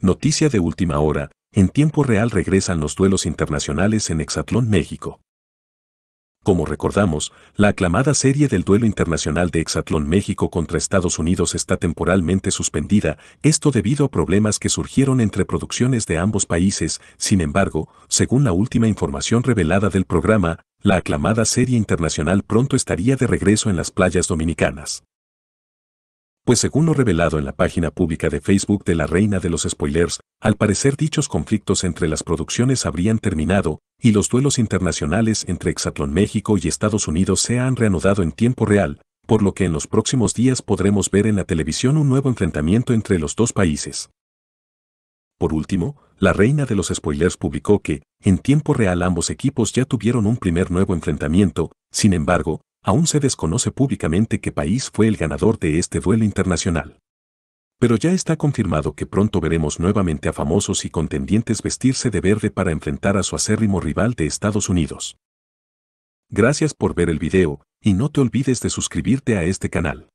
Noticia de última hora, en tiempo real regresan los duelos internacionales en Hexatlón México. Como recordamos, la aclamada serie del duelo internacional de Hexatlón México contra Estados Unidos está temporalmente suspendida, esto debido a problemas que surgieron entre producciones de ambos países, sin embargo, según la última información revelada del programa, la aclamada serie internacional pronto estaría de regreso en las playas dominicanas pues según lo revelado en la página pública de Facebook de la reina de los spoilers, al parecer dichos conflictos entre las producciones habrían terminado, y los duelos internacionales entre Exatlón México y Estados Unidos se han reanudado en tiempo real, por lo que en los próximos días podremos ver en la televisión un nuevo enfrentamiento entre los dos países. Por último, la reina de los spoilers publicó que, en tiempo real ambos equipos ya tuvieron un primer nuevo enfrentamiento, sin embargo, aún se desconoce públicamente qué país fue el ganador de este duelo internacional. Pero ya está confirmado que pronto veremos nuevamente a famosos y contendientes vestirse de verde para enfrentar a su acérrimo rival de Estados Unidos. Gracias por ver el video, y no te olvides de suscribirte a este canal.